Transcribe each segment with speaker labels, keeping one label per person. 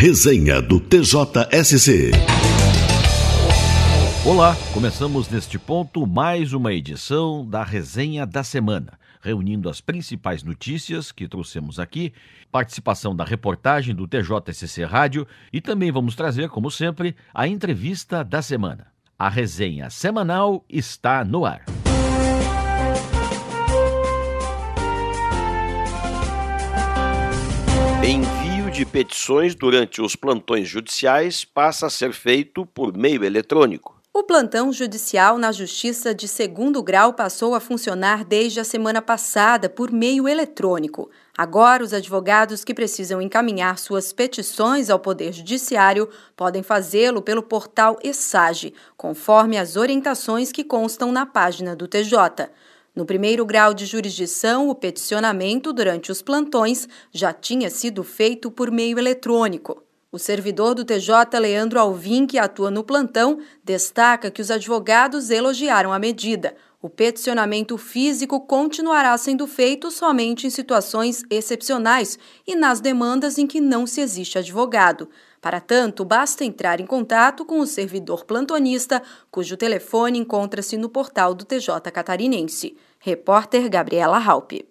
Speaker 1: Resenha do TJSC. Olá, começamos neste ponto mais uma edição da Resenha da Semana, reunindo as principais notícias que trouxemos aqui, participação da reportagem do TJSC Rádio e também vamos trazer, como sempre, a entrevista da semana. A resenha semanal está no ar. Bem de petições durante os plantões judiciais passa a ser feito por meio eletrônico.
Speaker 2: O plantão judicial na Justiça de segundo grau passou a funcionar desde a semana passada por meio eletrônico. Agora, os advogados que precisam encaminhar suas petições ao Poder Judiciário podem fazê-lo pelo portal ESAGE, conforme as orientações que constam na página do TJ. No primeiro grau de jurisdição, o peticionamento durante os plantões já tinha sido feito por meio eletrônico. O servidor do TJ Leandro Alvim, que atua no plantão, destaca que os advogados elogiaram a medida. O peticionamento físico continuará sendo feito somente em situações excepcionais e nas demandas em que não se existe advogado. Para tanto, basta entrar em contato com o servidor plantonista, cujo telefone encontra-se no portal do TJ Catarinense. Repórter Gabriela Halpe.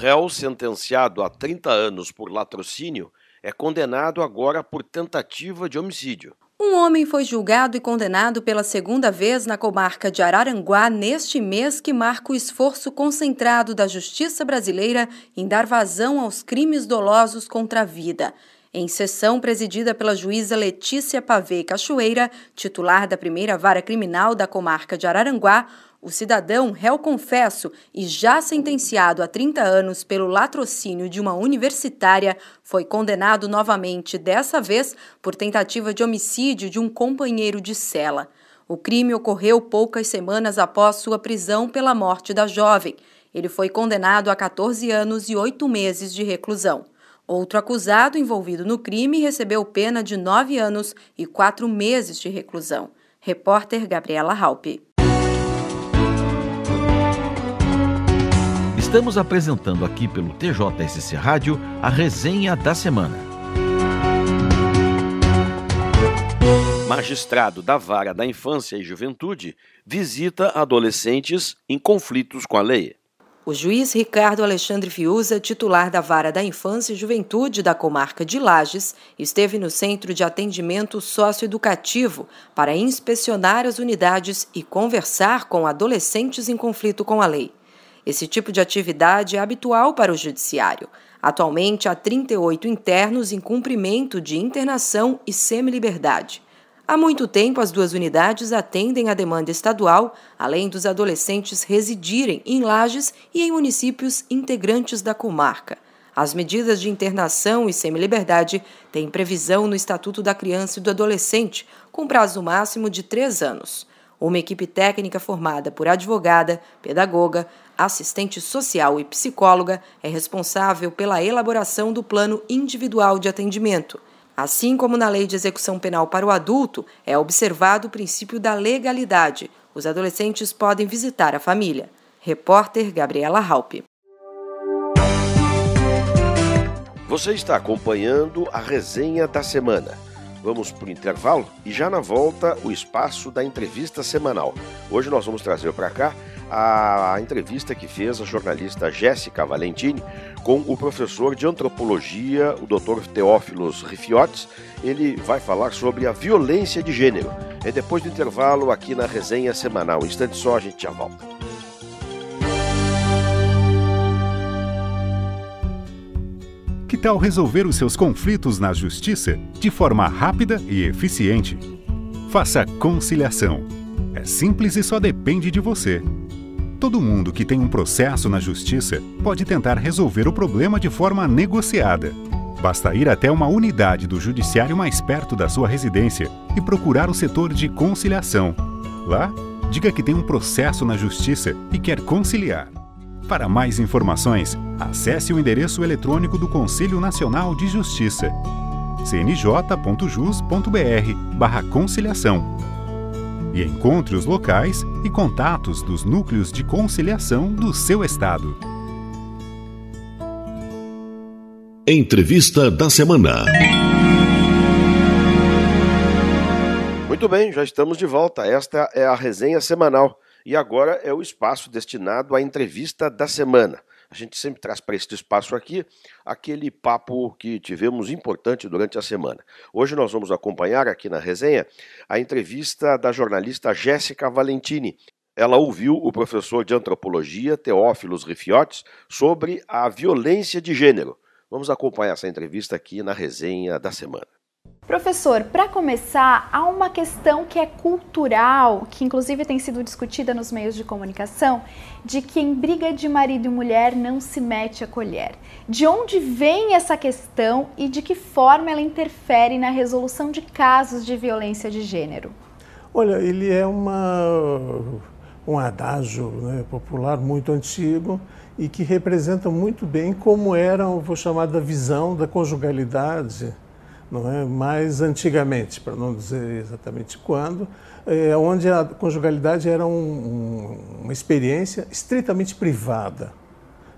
Speaker 1: Réu sentenciado a 30 anos por latrocínio é condenado agora por tentativa de homicídio.
Speaker 2: Um homem foi julgado e condenado pela segunda vez na comarca de Araranguá neste mês que marca o esforço concentrado da justiça brasileira em dar vazão aos crimes dolosos contra a vida. Em sessão presidida pela juíza Letícia Pavê Cachoeira, titular da primeira vara criminal da comarca de Araranguá, o cidadão, réu confesso e já sentenciado a 30 anos pelo latrocínio de uma universitária, foi condenado novamente, dessa vez por tentativa de homicídio de um companheiro de cela. O crime ocorreu poucas semanas após sua prisão pela morte da jovem. Ele foi condenado a 14 anos e 8 meses de reclusão. Outro acusado envolvido no crime recebeu pena de 9 anos e 4 meses de reclusão. Repórter Gabriela Halpe.
Speaker 1: Estamos apresentando aqui pelo TJSC Rádio a resenha da semana. Magistrado da Vara da Infância e Juventude visita adolescentes em conflitos com a lei.
Speaker 2: O juiz Ricardo Alexandre Fiuza, titular da Vara da Infância e Juventude da comarca de Lages, esteve no Centro de Atendimento Socioeducativo para inspecionar as unidades e conversar com adolescentes em conflito com a lei. Esse tipo de atividade é habitual para o judiciário. Atualmente, há 38 internos em cumprimento de internação e semiliberdade. Há muito tempo, as duas unidades atendem à demanda estadual, além dos adolescentes residirem em lajes e em municípios integrantes da comarca. As medidas de internação e semiliberdade têm previsão no Estatuto da Criança e do Adolescente, com prazo máximo de três anos uma equipe técnica formada por advogada, pedagoga, assistente social e psicóloga é responsável pela elaboração do plano individual de atendimento. Assim como na lei de execução penal para o adulto, é observado o princípio da legalidade. Os adolescentes podem visitar a família. Repórter Gabriela Halpe.
Speaker 1: Você está acompanhando a resenha da semana. Vamos para o intervalo e já na volta o espaço da entrevista semanal. Hoje nós vamos trazer para cá a entrevista que fez a jornalista Jéssica Valentini com o professor de antropologia, o Dr. Teófilos Rifiotes. Ele vai falar sobre a violência de gênero. É depois do intervalo aqui na resenha semanal. Um instante só, a gente já volta. Que tal resolver os seus conflitos na justiça de forma rápida e eficiente? Faça conciliação. É simples e só depende de você. Todo mundo que tem um processo na justiça pode tentar resolver o problema de forma negociada. Basta ir até uma unidade do judiciário mais perto da sua residência e procurar o setor de conciliação. Lá, diga que tem um processo na justiça e quer conciliar. Para mais informações, acesse o endereço eletrônico do Conselho Nacional de Justiça cnj.jus.br/conciliação e encontre os locais e contatos dos núcleos de conciliação do seu estado. Entrevista da semana. Muito bem, já estamos de volta. Esta é a resenha semanal e agora é o espaço destinado à entrevista da semana. A gente sempre traz para este espaço aqui aquele papo que tivemos importante durante a semana. Hoje nós vamos acompanhar aqui na resenha a entrevista da jornalista Jéssica Valentini. Ela ouviu o professor de antropologia Teófilos Rifiotes sobre a violência de gênero. Vamos acompanhar essa entrevista aqui na resenha da semana.
Speaker 3: Professor, para começar, há uma questão que é cultural, que inclusive tem sido discutida nos meios de comunicação, de que em briga de marido e mulher não se mete a colher. De onde vem essa questão e de que forma ela interfere na resolução de casos de violência de gênero?
Speaker 4: Olha, ele é uma, um adágio né, popular muito antigo e que representa muito bem como era, vou chamar, da visão da conjugalidade não é? mais antigamente, para não dizer exatamente quando, é, onde a conjugalidade era um, um, uma experiência estritamente privada,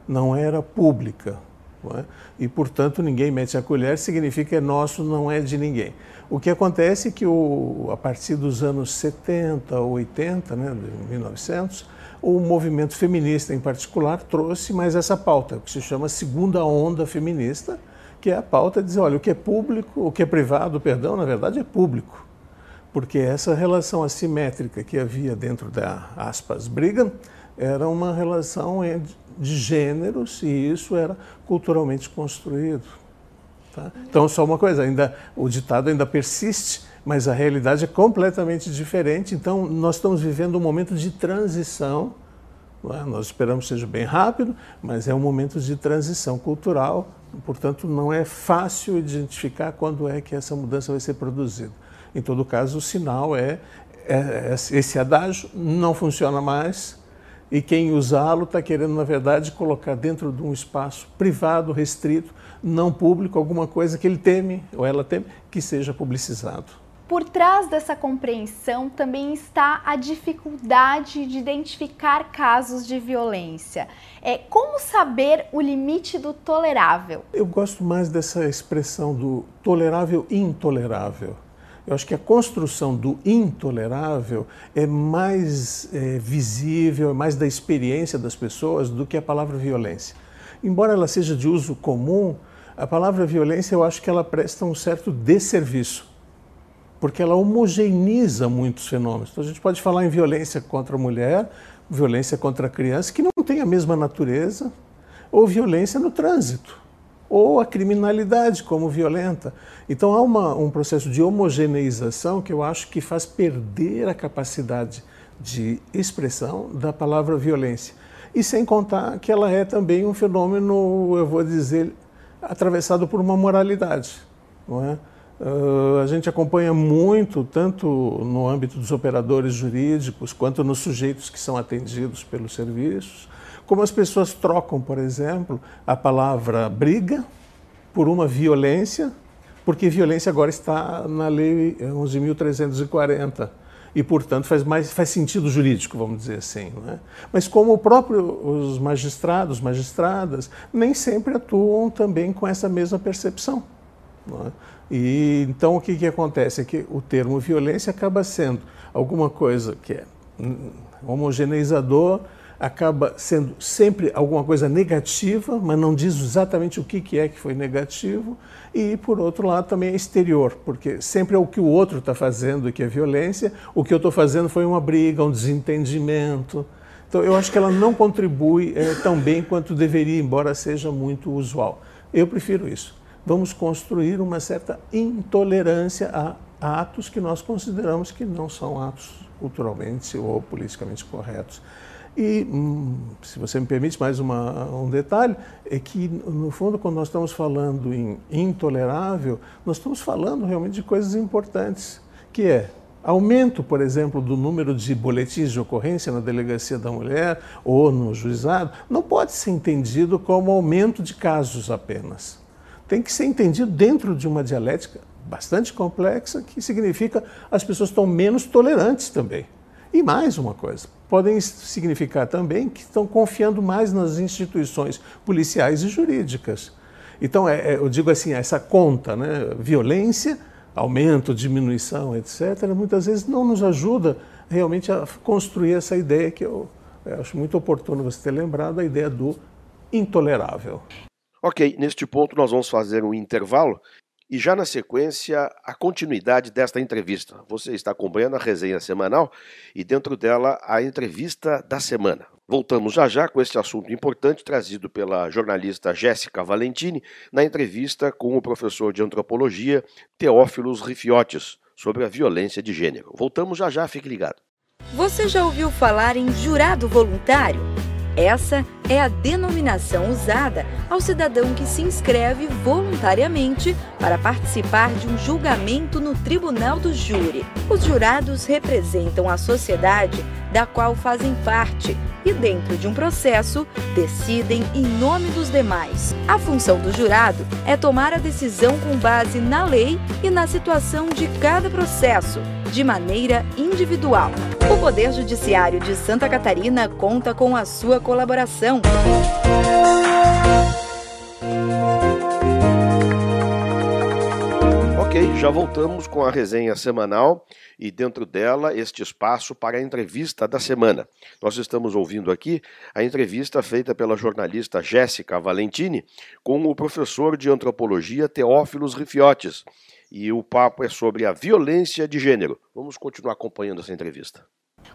Speaker 4: não era pública. Não é? E, portanto, ninguém mete a colher, significa é nosso, não é de ninguém. O que acontece é que, o, a partir dos anos 70, 80, né, de 1900, o movimento feminista em particular trouxe mais essa pauta, que se chama segunda onda feminista, que é a pauta de é dizer, olha, o que é público, o que é privado, perdão, na verdade é público. Porque essa relação assimétrica que havia dentro da, aspas, briga, era uma relação de gêneros e isso era culturalmente construído. Tá? Então, só uma coisa, ainda, o ditado ainda persiste, mas a realidade é completamente diferente. Então, nós estamos vivendo um momento de transição né? Nós esperamos que seja bem rápido, mas é um momento de transição cultural, portanto, não é fácil identificar quando é que essa mudança vai ser produzida. Em todo caso, o sinal é, é, é esse adágio não funciona mais e quem usá-lo está querendo, na verdade, colocar dentro de um espaço privado, restrito, não público, alguma coisa que ele teme ou ela teme que seja publicizado.
Speaker 3: Por trás dessa compreensão também está a dificuldade de identificar casos de violência. É como saber o limite do tolerável?
Speaker 4: Eu gosto mais dessa expressão do tolerável e intolerável. Eu acho que a construção do intolerável é mais é, visível, é mais da experiência das pessoas do que a palavra violência. Embora ela seja de uso comum, a palavra violência eu acho que ela presta um certo desserviço porque ela homogeneiza muitos fenômenos. Então a gente pode falar em violência contra a mulher, violência contra a criança, que não tem a mesma natureza, ou violência no trânsito, ou a criminalidade como violenta. Então há uma, um processo de homogeneização que eu acho que faz perder a capacidade de expressão da palavra violência. E sem contar que ela é também um fenômeno, eu vou dizer, atravessado por uma moralidade, não é? Uh, a gente acompanha muito, tanto no âmbito dos operadores jurídicos, quanto nos sujeitos que são atendidos pelos serviços, como as pessoas trocam, por exemplo, a palavra briga por uma violência, porque violência agora está na Lei 11.340 e, portanto, faz, mais, faz sentido jurídico, vamos dizer assim. Né? Mas como o próprio, os magistrados, magistradas, nem sempre atuam também com essa mesma percepção. é? E então o que, que acontece é que o termo violência acaba sendo alguma coisa que é homogeneizador, acaba sendo sempre alguma coisa negativa, mas não diz exatamente o que, que é que foi negativo, e por outro lado também é exterior, porque sempre é o que o outro está fazendo que é violência, o que eu estou fazendo foi uma briga, um desentendimento. Então eu acho que ela não contribui é, tão bem quanto deveria, embora seja muito usual. Eu prefiro isso vamos construir uma certa intolerância a atos que nós consideramos que não são atos culturalmente ou politicamente corretos. E, hum, se você me permite, mais uma, um detalhe: é que, no fundo, quando nós estamos falando em intolerável, nós estamos falando realmente de coisas importantes, que é aumento, por exemplo, do número de boletins de ocorrência na delegacia da mulher ou no juizado, não pode ser entendido como aumento de casos apenas tem que ser entendido dentro de uma dialética bastante complexa, que significa as pessoas estão menos tolerantes também. E mais uma coisa, podem significar também que estão confiando mais nas instituições policiais e jurídicas. Então, é, é, eu digo assim, essa conta, né, violência, aumento, diminuição, etc., muitas vezes não nos ajuda realmente a construir essa ideia que eu, eu acho muito oportuno você ter lembrado, a ideia do intolerável.
Speaker 1: Ok, neste ponto nós vamos fazer um intervalo e já na sequência a continuidade desta entrevista. Você está acompanhando a resenha semanal e dentro dela a entrevista da semana. Voltamos já já com este assunto importante trazido pela jornalista Jéssica Valentini na entrevista com o professor de antropologia Teófilos Rifiotes sobre a violência de gênero. Voltamos já já, fique ligado.
Speaker 2: Você já ouviu falar em jurado voluntário? Essa é a denominação usada ao cidadão que se inscreve voluntariamente para participar de um julgamento no tribunal do júri. Os jurados representam a sociedade da qual fazem parte e, dentro de um processo, decidem em nome dos demais. A função do jurado é tomar a decisão com base na lei e na situação de cada processo de maneira individual. O Poder Judiciário de Santa Catarina conta com a sua colaboração.
Speaker 1: Ok, já voltamos com a resenha semanal e dentro dela este espaço para a entrevista da semana. Nós estamos ouvindo aqui a entrevista feita pela jornalista Jéssica Valentini com o professor de antropologia Teófilos Rifiotes, e o papo é sobre a violência de gênero. Vamos continuar acompanhando essa entrevista.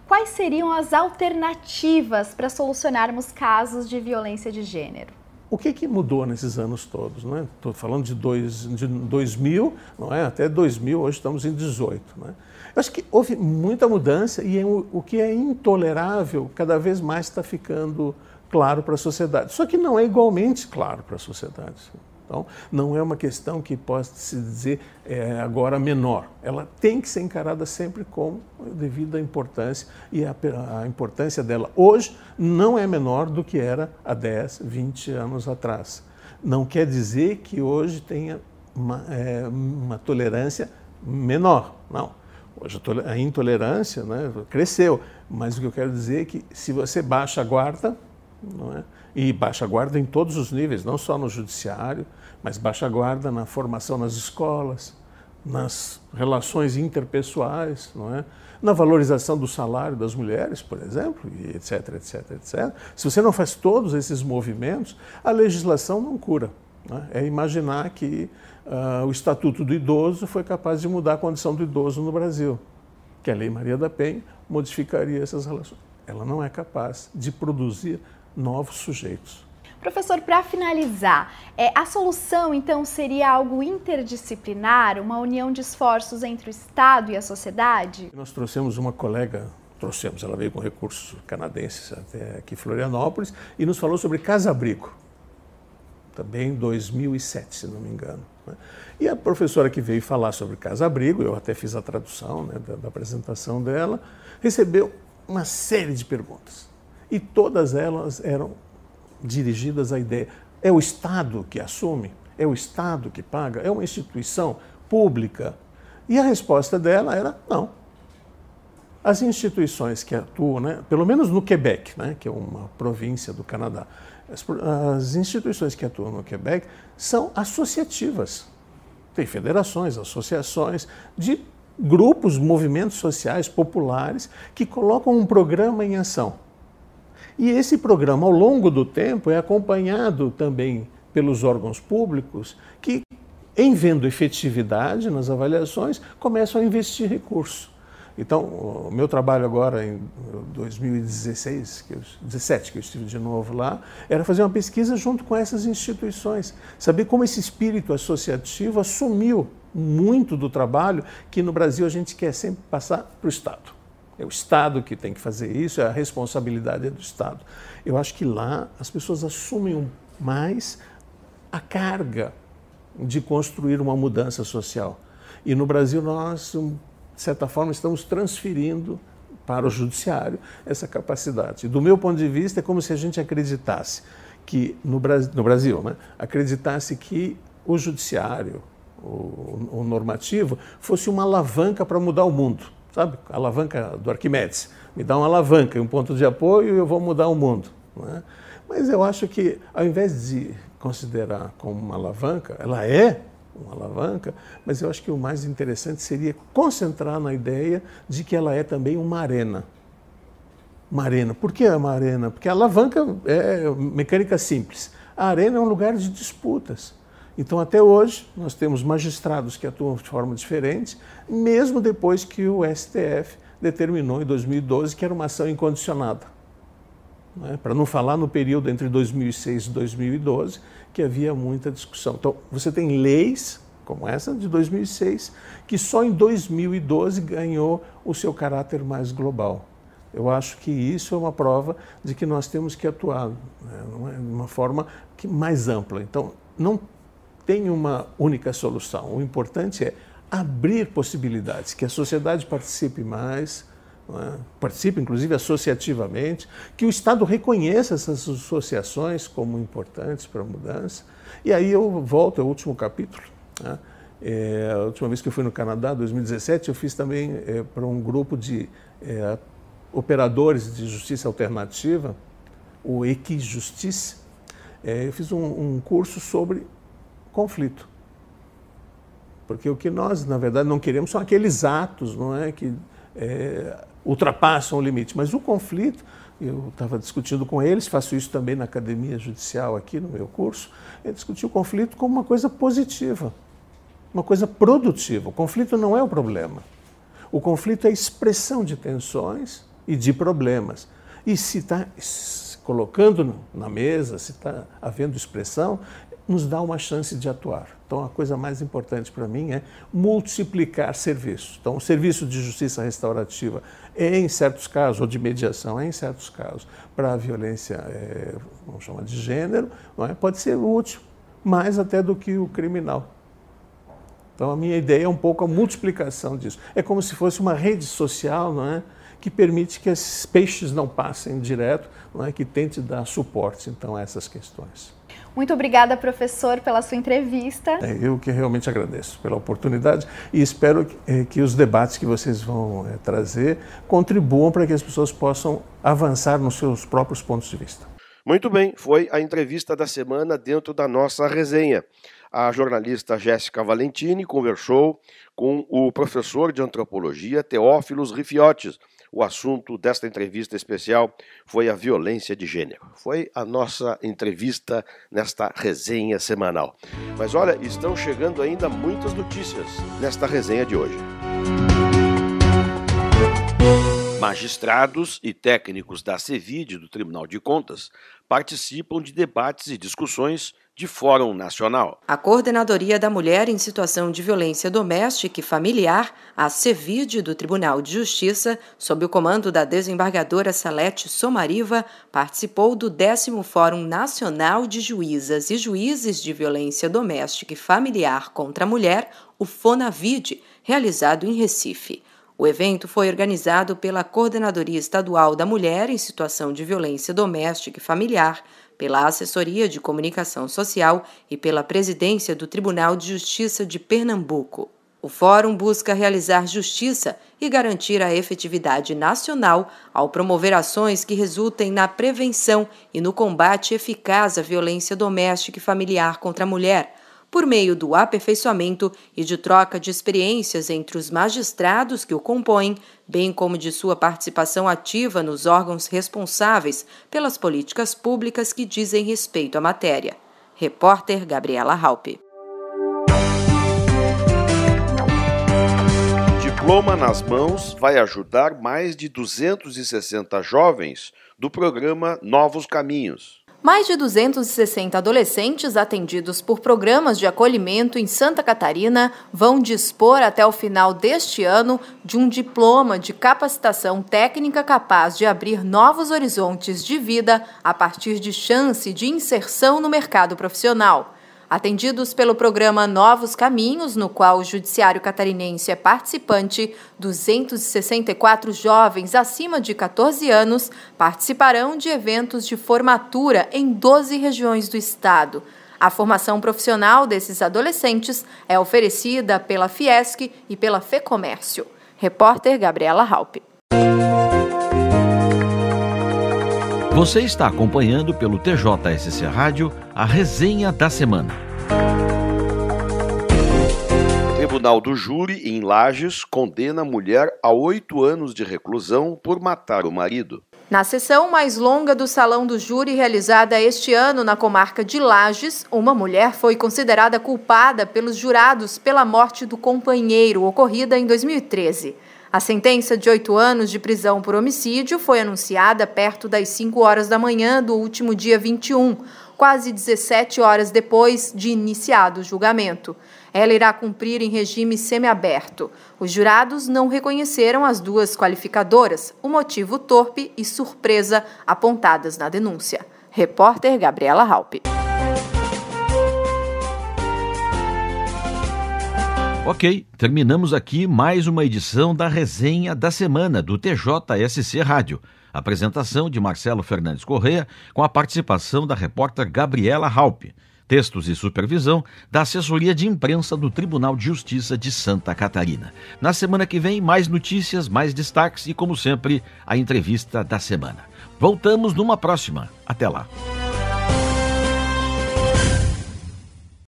Speaker 3: Quais seriam as alternativas para solucionarmos casos de violência de gênero?
Speaker 4: O que, que mudou nesses anos todos? Estou é? falando de, dois, de 2000, não é? até 2000, hoje estamos em 18. Não é? Eu acho que houve muita mudança e é o que é intolerável cada vez mais está ficando claro para a sociedade. Só que não é igualmente claro para a sociedade. Então, não é uma questão que possa se dizer é, agora menor. Ela tem que ser encarada sempre com devida importância e a, a, importância dela hoje não é menor do que era há 10, 20 anos atrás. Não quer dizer que hoje tenha uma, é, uma tolerância menor, não. Hoje a intolerância né, cresceu, mas o que eu quero dizer é que se você baixa a guarda, não é? E baixa guarda em todos os níveis, não só no judiciário, mas baixa guarda na formação nas escolas, nas relações interpessoais, não é? na valorização do salário das mulheres, por exemplo, e etc, etc, etc. Se você não faz todos esses movimentos, a legislação não cura. Né? É imaginar que uh, o Estatuto do Idoso foi capaz de mudar a condição do idoso no Brasil, que a Lei Maria da Penha modificaria essas relações. Ela não é capaz de produzir novos sujeitos.
Speaker 3: Professor, para finalizar, é, a solução então seria algo interdisciplinar, uma união de esforços entre o Estado e a sociedade?
Speaker 4: Nós trouxemos uma colega, trouxemos, ela veio com recursos canadenses até aqui Florianópolis e nos falou sobre Casa casa-abrigo, também em 2007, se não me engano. Né? E a professora que veio falar sobre Casa casa-abrigo, eu até fiz a tradução né, da, da apresentação dela, recebeu uma série de perguntas. E todas elas eram dirigidas à ideia. É o Estado que assume, é o Estado que paga, é uma instituição pública. E a resposta dela era não. As instituições que atuam, né, pelo menos no Quebec, né, que é uma província do Canadá, as, as instituições que atuam no Quebec são associativas. Tem federações, associações de grupos, movimentos sociais populares que colocam um programa em ação. E esse programa, ao longo do tempo, é acompanhado também pelos órgãos públicos que, em vendo efetividade nas avaliações, começam a investir recursos. Então, o meu trabalho agora em 2016, que eu, 17, que eu estive de novo lá, era fazer uma pesquisa junto com essas instituições, saber como esse espírito associativo assumiu muito do trabalho que no Brasil a gente quer sempre passar para o Estado. É o Estado que tem que fazer isso, é a responsabilidade é do Estado. Eu acho que lá as pessoas assumem mais a carga de construir uma mudança social. E no Brasil nós, de certa forma, estamos transferindo para o judiciário essa capacidade. Do meu ponto de vista, é como se a gente acreditasse que no, Brasil, no Brasil né, acreditasse que o judiciário, o, o normativo, fosse uma alavanca para mudar o mundo sabe? A alavanca do Arquimedes. Me dá uma alavanca, um ponto de apoio e eu vou mudar o mundo. É? Mas eu acho que, ao invés de considerar como uma alavanca, ela é uma alavanca, mas eu acho que o mais interessante seria concentrar na ideia de que ela é também uma arena. Uma arena. Por que uma arena? Porque a alavanca é mecânica simples. A arena é um lugar de disputas. Então, até hoje, nós temos magistrados que atuam de forma diferente, mesmo depois que o STF determinou, em 2012, que era uma ação incondicionada. Né? Para não falar no período entre 2006 e 2012, que havia muita discussão. Então, você tem leis como essa de 2006, que só em 2012 ganhou o seu caráter mais global. Eu acho que isso é uma prova de que nós temos que atuar né, de é uma forma que mais ampla. Então, não tem uma única solução. O importante é abrir possibilidades, que a sociedade participe mais, é? participe inclusive associativamente, que o Estado reconheça essas associações como importantes para a mudança. E aí eu volto ao último capítulo. Né? É, a última vez que eu fui no Canadá, 2017, eu fiz também é, para um grupo de é, operadores de justiça alternativa, o Equijustice, é, eu fiz um, um curso sobre conflito. Porque o que nós, na verdade, não queremos são aqueles atos não é, que é, ultrapassam o limite. Mas o conflito, eu estava discutindo com eles, faço isso também na academia judicial aqui no meu curso, é discutir o conflito como uma coisa positiva, uma coisa produtiva. O conflito não é o problema. O conflito é a expressão de tensões e de problemas. E se está colocando na mesa, se está havendo expressão, nos dá uma chance de atuar. Então, a coisa mais importante para mim é multiplicar serviços. Então, o serviço de justiça restaurativa é, em certos casos, ou de mediação é, em certos casos, para a violência, é, vamos chamar de gênero, é? pode ser útil, mais até do que o criminal. Então, a minha ideia é um pouco a multiplicação disso. É como se fosse uma rede social, não é? que permite que esses peixes não passem direto, não é? que tente dar suporte então a essas questões.
Speaker 3: Muito obrigada, professor, pela sua entrevista. É,
Speaker 4: eu que realmente agradeço pela oportunidade e espero que, é, que os debates que vocês vão é, trazer contribuam para que as pessoas possam avançar nos seus próprios pontos de vista.
Speaker 1: Muito bem, foi a entrevista da semana dentro da nossa resenha. A jornalista Jéssica Valentini conversou com o professor de antropologia Teófilos Rifiotes o assunto desta entrevista especial foi a violência de gênero. Foi a nossa entrevista nesta resenha semanal. Mas olha, estão chegando ainda muitas notícias nesta resenha de hoje. Magistrados e técnicos da CEVID do Tribunal de Contas participam de debates e discussões de Fórum Nacional.
Speaker 2: A Coordenadoria da Mulher em Situação de Violência Doméstica e Familiar, a CEVID do Tribunal de Justiça, sob o comando da desembargadora Salete Somariva, participou do 10 Fórum Nacional de Juízas e Juízes de Violência Doméstica e Familiar contra a Mulher, o FONAVID, realizado em Recife. O evento foi organizado pela Coordenadoria Estadual da Mulher em Situação de Violência Doméstica e Familiar, pela Assessoria de Comunicação Social e pela Presidência do Tribunal de Justiça de Pernambuco. O fórum busca realizar justiça e garantir a efetividade nacional ao promover ações que resultem na prevenção e no combate eficaz à violência doméstica e familiar contra a mulher por meio do aperfeiçoamento e de troca de experiências entre os magistrados que o compõem, bem como de sua participação ativa nos órgãos responsáveis pelas políticas públicas que dizem respeito à matéria. Repórter Gabriela Halpe.
Speaker 1: Diploma nas mãos vai ajudar mais de 260 jovens do programa Novos Caminhos.
Speaker 2: Mais de 260 adolescentes atendidos por programas de acolhimento em Santa Catarina vão dispor até o final deste ano de um diploma de capacitação técnica capaz de abrir novos horizontes de vida a partir de chance de inserção no mercado profissional atendidos pelo programa Novos Caminhos, no qual o Judiciário Catarinense é participante, 264 jovens acima de 14 anos participarão de eventos de formatura em 12 regiões do Estado. A formação profissional desses adolescentes é oferecida pela Fiesc e pela Fecomércio. Repórter Gabriela Halpe.
Speaker 1: Você está acompanhando pelo TJSC Rádio a resenha da semana. Tribunal do Júri, em Lages, condena a mulher a oito anos de reclusão por matar o marido.
Speaker 2: Na sessão mais longa do Salão do Júri realizada este ano na comarca de Lages, uma mulher foi considerada culpada pelos jurados pela morte do companheiro ocorrida em 2013. A sentença de oito anos de prisão por homicídio foi anunciada perto das 5 horas da manhã do último dia 21, quase 17 horas depois de iniciado o julgamento. Ela irá cumprir em regime semiaberto. Os jurados não reconheceram as duas qualificadoras, o motivo torpe e surpresa apontadas na denúncia. Repórter Gabriela Halpe.
Speaker 1: Ok, terminamos aqui mais uma edição da resenha da semana do TJSC Rádio. Apresentação de Marcelo Fernandes Correa, com a participação da repórter Gabriela Halpe. Textos e supervisão da assessoria de imprensa do Tribunal de Justiça de Santa Catarina. Na semana que vem, mais notícias, mais destaques e, como sempre, a entrevista da semana. Voltamos numa próxima. Até lá.